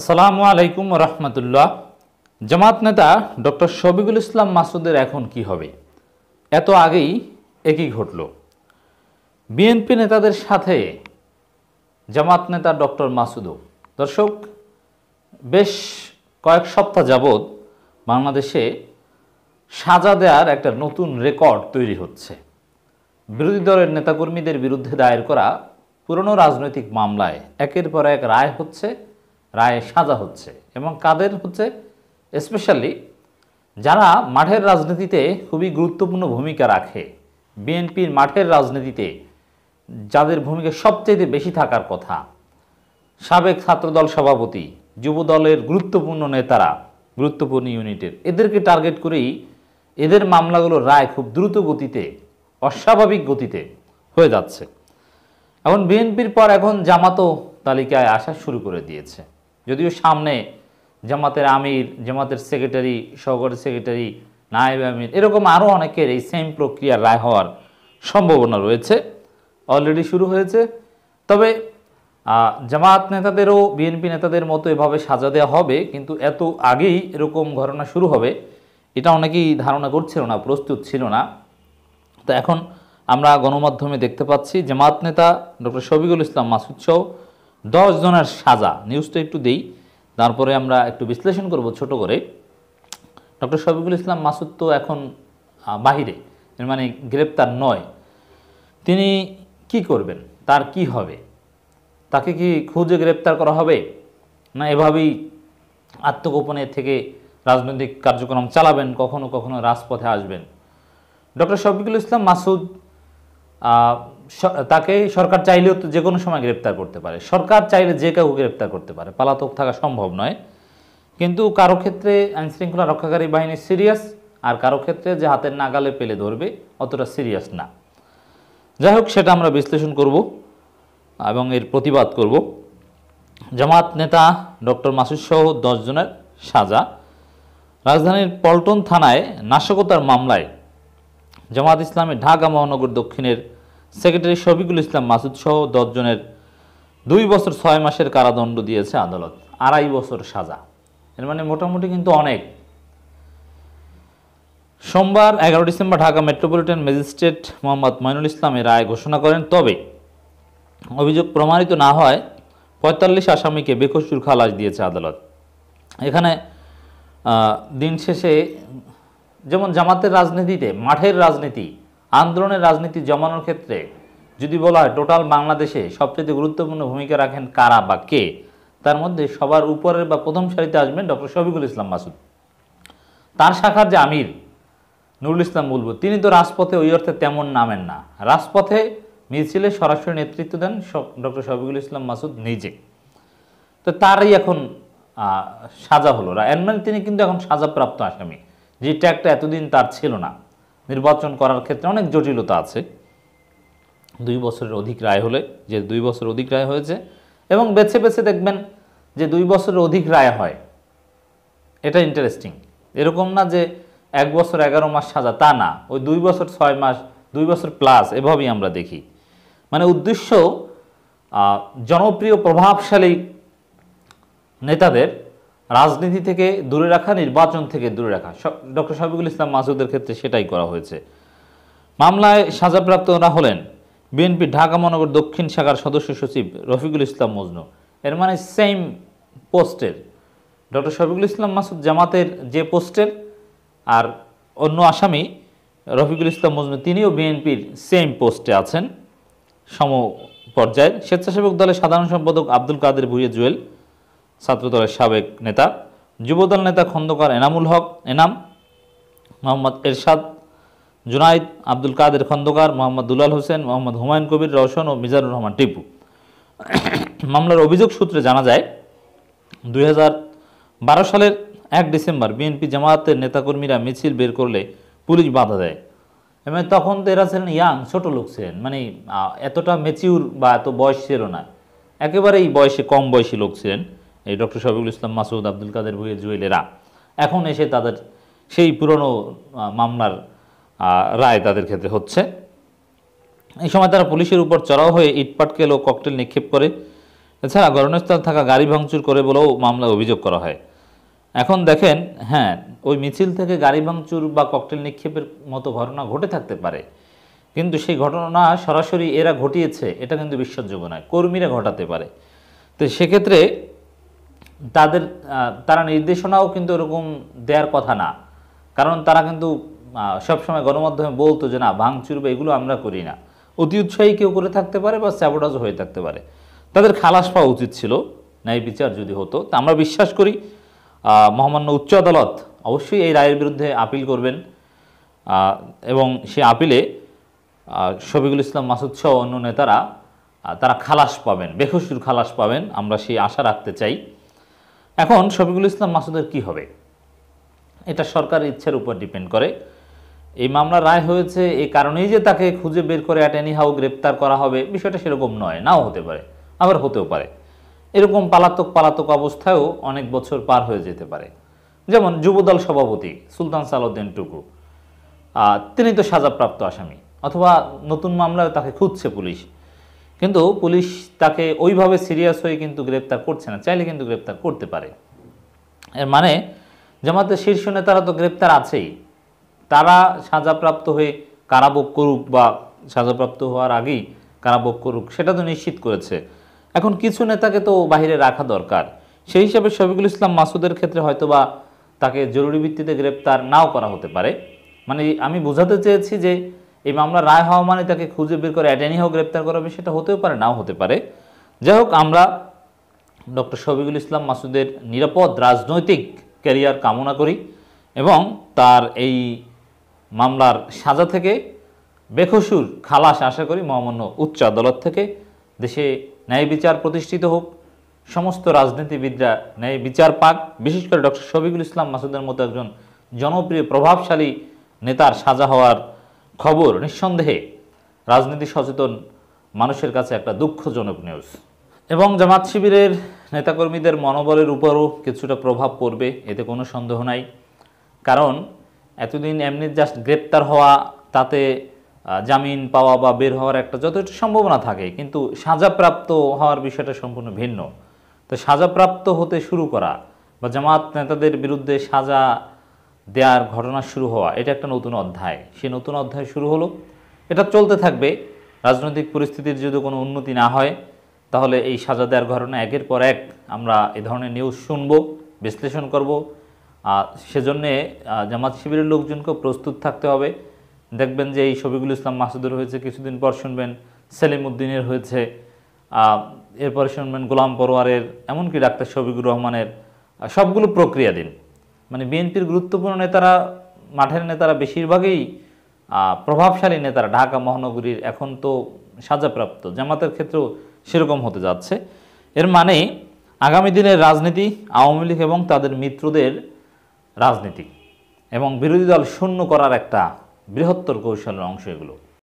আসসালামু আলাইকুম রহমতুল্লাহ জামাত নেতা ডক্টর শফিকুল ইসলাম মাসুদের এখন কি হবে এত আগেই একই ঘটল বিএনপি নেতাদের সাথে জামাত নেতা ডক্টর মাসুদও দর্শক বেশ কয়েক সপ্তাহ যাবৎ বাংলাদেশে সাজা দেওয়ার একটা নতুন রেকর্ড তৈরি হচ্ছে বিরোধী দলের নেতাকর্মীদের বিরুদ্ধে দায়ের করা পুরনো রাজনৈতিক মামলায় একের পর এক রায় হচ্ছে রায়ে সাজা হচ্ছে এবং কাদের হচ্ছে স্পেশালি যারা মাঠের রাজনীতিতে খুবই গুরুত্বপূর্ণ ভূমিকা রাখে বিএনপির মাঠের রাজনীতিতে যাদের ভূমিকা সবচেয়ে বেশি থাকার কথা সাবেক ছাত্রদল সভাপতি যুব দলের গুরুত্বপূর্ণ নেতারা গুরুত্বপূর্ণ ইউনিটের এদেরকে টার্গেট করেই এদের মামলাগুলো রায় খুব দ্রুত গতিতে অস্বাভাবিক গতিতে হয়ে যাচ্ছে এখন বিএনপির পর এখন জামাতও তালিকায় আসা শুরু করে দিয়েছে যদিও সামনে জামাতের আমির জামাতের সেক্রেটারি সহকারী সেক্রেটারি নায়েব আমির এরকম আরও অনেকের এই সেম প্রক্রিয়া রায় হওয়ার সম্ভাবনা রয়েছে অলরেডি শুরু হয়েছে তবে জামাত নেতাদেরও বিএনপি নেতাদের মতো এভাবে সাজা দেওয়া হবে কিন্তু এত আগেই এরকম ঘটনা শুরু হবে এটা অনেকেই ধারণা করছিল না প্রস্তুত ছিল না তো এখন আমরা গণমাধ্যমে দেখতে পাচ্ছি জামাত নেতা ডক্টর শফিকুল ইসলাম মাসুদ সহ দশ জনের সাজা নিউজটা একটু দেই তারপরে আমরা একটু বিশ্লেষণ করব ছোট করে ডক্টর শফিকুল ইসলাম মাসুদ তো এখন বাহিরে মানে গ্রেপ্তার নয় তিনি কি করবেন তার কি হবে তাকে কি খুঁজে গ্রেপ্তার করা হবে না এভাবেই আত্মগোপনে থেকে রাজনৈতিক কার্যক্রম চালাবেন কখনো কখনো রাজপথে আসবেন ডক্টর শফিকুল ইসলাম মাসুদ তাকে সরকার চাইলেও যে কোনো সময় গ্রেপ্তার করতে পারে সরকার চাইলে যে কাউকে গ্রেপ্তার করতে পারে পালাতক থাকা সম্ভব নয় কিন্তু কারো ক্ষেত্রে আইনশৃঙ্খলা রক্ষাকারী বাহিনী সিরিয়াস আর কারো ক্ষেত্রে যে হাতের নাগালে পেলে ধরবে অতটা সিরিয়াস না যাই হোক সেটা আমরা বিশ্লেষণ করব এবং এর প্রতিবাদ করব জামাত নেতা ডক্টর মাসুদ সহ দশজনের সাজা রাজধানীর পল্টন থানায় নাশকতার মামলায় জামাত ইসলামী ঢাকা মহানগর দক্ষিণের সেক্রেটারি শফিকুল ইসলাম মাসুদ সহ দশজনের দুই বছর ছয় মাসের কারাদণ্ড দিয়েছে আদালত আড়াই বছর সাজা এর মানে মোটামুটি কিন্তু অনেক সোমবার এগারো ডিসেম্বর ঢাকা মেট্রোপলিটন ম্যাজিস্ট্রেট মোহাম্মদ মাইনুল ইসলাম রায় ঘোষণা করেন তবে অভিযোগ প্রমাণিত না হয় পঁয়তাল্লিশ আসামিকে বেকসুর খালাস দিয়েছে আদালত এখানে দিন শেষে যেমন জামাতের রাজনীতিতে মাঠের রাজনীতি আন্দোলনের রাজনীতি জমানোর ক্ষেত্রে যদি বলা হয় টোটাল বাংলাদেশে সবচেয়ে গুরুত্বপূর্ণ ভূমিকা রাখেন কারা বা কে তার মধ্যে সবার উপরের বা প্রথম সারিতে আসবেন ডক্টর শফিকুল ইসলাম মাসুদ তার শাখার যে আমির নুরুল ইসলাম বলবো তিনি তো রাজপথে ওই অর্থে তেমন নামেন না রাজপথে মিছিলে সরাসরি নেতৃত্ব দেন ডক্টর শফিকুল ইসলাম মাসুদ নিজে তো তারই এখন সাজা হলো এর তিনি কিন্তু এখন সাজাপ্রাপ্ত আসামি যে ট্যাগটা এতদিন তার ছিল না নির্বাচন করার ক্ষেত্রে অনেক জটিলতা আছে দুই বছরের অধিক রায় হলে যে দুই বছর অধিক রায় হয়েছে এবং বেছে বেছে দেখবেন যে দুই বছরের অধিক রায় হয় এটা ইন্টারেস্টিং এরকম না যে এক বছর এগারো মাস সাজা তা না ওই দুই বছর ছয় মাস দুই বছর প্লাস এভাবেই আমরা দেখি মানে উদ্দেশ্য জনপ্রিয় প্রভাবশালী নেতাদের রাজনীতি থেকে দূরে রাখা নির্বাচন থেকে দূরে রাখা ডক্টর সাবিকুল ইসলাম মাসুদের ক্ষেত্রে সেটাই করা হয়েছে মামলায় সাজাপ্রাপ্তরা হলেন বিএনপি ঢাকা মহানগর দক্ষিণ শাখার সদস্য সচিব রফিকুল ইসলাম মজনু এর মানে সেম পোস্টের ডক্টর শফিকুল ইসলাম মাসুদ জামাতের যে পোস্টের আর অন্য আসামি রফিকুল ইসলাম মজনু তিনিও বিএনপির সেম পোস্টে আছেন সম পর্যায়ের স্বেচ্ছাসেবক দলের সাধারণ সম্পাদক আব্দুল কাদের ভুইয়া জুয়েল ছাত্রদলের সাবেক নেতা যুবদল নেতা খন্দকার এনামুল হক এনাম মোহাম্মদ এরশাদ জুনাইদ আব্দুল কাদের খন্দকার মোহাম্মদ দুলাল হোসেন মোহাম্মদ হুমায়ুন কবির রওশন ও মিজানুর রহমান টিপু মামলার অভিযোগ সূত্রে জানা যায় দুই সালের এক ডিসেম্বর বিএনপি জামায়াতের নেতাকর্মীরা মিছিল বের করলে পুলিশ বাধা দেয় এবং তখন তো এরা ছিলেন ইয়াং ছোটো লোক ছিলেন মানে এতটা মেচিউর বা এত বয়স ছিল না একেবারেই বয়সে কম বয়সী লোক ছিলেন এই ডক্টর শফিকুল ইসলাম মাসুদ আব্দুল কাদের ভুয়ে জুয়েলেরা এখন এসে তাদের সেই পুরনো মামলার রায় তাদের ক্ষেত্রে হচ্ছে এই সময় তারা পুলিশের উপর চড়াও হয়ে ইটপাটকেল ও ককটেল নিক্ষেপ করে এছাড়া ঘটনাস্থল থাকা গাড়ি ভাঙচুর করে বলেও মামলা অভিযোগ করা হয় এখন দেখেন হ্যাঁ ওই মিছিল থেকে গাড়ি ভাঙচুর বা ককটেল নিক্ষেপের মতো ঘটনা ঘটে থাকতে পারে কিন্তু সেই ঘটনা সরাসরি এরা ঘটিয়েছে এটা কিন্তু বিশ্বাসযোগ্য নয় কর্মীরা ঘটাতে পারে তো সেক্ষেত্রে তাদের তারা নির্দেশনাও কিন্তু এরকম দেওয়ার কথা না কারণ তারা কিন্তু সবসময় গণমাধ্যমে বলতো যে না ভাঙচুর বা এগুলো আমরা করি না অতি উৎসাহী কেউ করে থাকতে পারে বা স্যাবোটাজ হয়ে থাকতে পারে তাদের খালাস পাওয়া উচিত ছিল ন্যায় বিচার যদি হতো তা আমরা বিশ্বাস করি মহামান্য উচ্চ আদালত অবশ্যই এই রায়ের বিরুদ্ধে আপিল করবেন এবং সে আপিলে শফিকুল ইসলাম মাসুদ সহ অন্য নেতারা তারা খালাস পাবেন বেহসুর খালাস পাবেন আমরা সেই আশা রাখতে চাই এখন শফিকুল ইসলাম মাসুদের কি হবে এটা সরকার ইচ্ছার উপর ডিপেন্ড করে এই মামলা রায় হয়েছে এই কারণেই যে তাকে খুঁজে বের করে অ্যাট হাউ গ্রেপ্তার করা হবে বিষয়টা সেরকম নয় নাও হতে পারে আবার হতেও পারে এরকম পালাতক পালাতক অবস্থায়ও অনেক বছর পার হয়ে যেতে পারে যেমন যুবদল সভাপতি সুলতান সালুদ্দিন টুকু তিনি তো সাজাপ্রাপ্ত আসামি অথবা নতুন মামলায় তাকে খুঁজছে পুলিশ কিন্তু পুলিশ তাকে ওইভাবে সিরিয়াস হয়ে কিন্তু গ্রেপ্তার করছে না চাইলে কিন্তু গ্রেপ্তার করতে পারে এর মানে জামাতের শীর্ষ নেতারা তো গ্রেপ্তার আছেই তারা সাজাপ্রাপ্ত হয়ে কারাভোগ করুক বা সাজাপ্রাপ্ত হওয়ার আগেই কারাভোগ করুক সেটা তো নিশ্চিত করেছে এখন কিছু নেতাকে তো বাহিরে রাখা দরকার সেই হিসাবে শফিকুল ইসলাম মাসুদের ক্ষেত্রে হয়তোবা তাকে জরুরি ভিত্তিতে গ্রেপ্তার নাও করা হতে পারে মানে আমি বোঝাতে চেয়েছি যে এই মামলা রায় হওয়া মানে তাকে খুঁজে বের করে অ্যাটেনি হোক গ্রেপ্তার করাবে সেটা হতেও পারে নাও হতে পারে যাই হোক আমরা ডক্টর শফিকুল ইসলাম মাসুদের নিরাপদ রাজনৈতিক ক্যারিয়ার কামনা করি এবং তার এই মামলার সাজা থেকে বেখসুর খালাস আশা করি মহামান্য উচ্চ আদালত থেকে দেশে ন্যায় বিচার প্রতিষ্ঠিত হোক সমস্ত রাজনীতিবিদরা ন্যায় বিচার পাক বিশেষ করে ডক্টর শফিকুল ইসলাম মাসুদের মতো একজন জনপ্রিয় প্রভাবশালী নেতার সাজা হওয়ার খবর নিঃসন্দেহে রাজনীতি সচেতন মানুষের কাছে একটা দুঃখজনক নিউজ এবং জামাত শিবিরের নেতাকর্মীদের মনোবলের উপরও কিছুটা প্রভাব পড়বে এতে কোনো সন্দেহ নাই কারণ এতদিন এমনি জাস্ট গ্রেপ্তার হওয়া তাতে জামিন পাওয়া বা বের হওয়ার একটা যথেষ্ট সম্ভাবনা থাকে কিন্তু সাজাপ্রাপ্ত হওয়ার বিষয়টা সম্পূর্ণ ভিন্ন তো সাজাপ্রাপ্ত হতে শুরু করা বা জামাত নেতাদের বিরুদ্ধে সাজা দেয়ার ঘটনা শুরু হওয়া এটা একটা নতুন অধ্যায় সে নতুন অধ্যায় শুরু হলো এটা চলতে থাকবে রাজনৈতিক পরিস্থিতির যদি কোনো উন্নতি না হয় তাহলে এই সাজা দেওয়ার ঘটনা একের পর এক আমরা এ ধরনের নিউজ শুনব বিশ্লেষণ করব সেজন্যে জামাত শিবিরের লোকজনকে প্রস্তুত থাকতে হবে দেখবেন যে এই শফিকুল ইসলাম মাসুদের হয়েছে কিছুদিন পর শুনবেন সেলিম উদ্দিনের হয়েছে এরপরে শুনবেন গোলাম পরোয়ারের এমনকি ডাক্তার শফিকুর রহমানের সবগুলো প্রক্রিয়া দিন মানে বিএনপির গুরুত্বপূর্ণ নেতারা মাঠের নেতারা বেশিরভাগই প্রভাবশালী নেতারা ঢাকা মহানগরীর এখন তো সাজাপ্রাপ্ত জামাতের ক্ষেত্রেও সেরকম হতে যাচ্ছে এর মানে আগামী দিনের রাজনীতি আওয়ামী লীগ এবং তাদের মিত্রদের রাজনীতি এবং বিরোধী দল শূন্য করার একটা বৃহত্তর কৌশলের অংশ এগুলো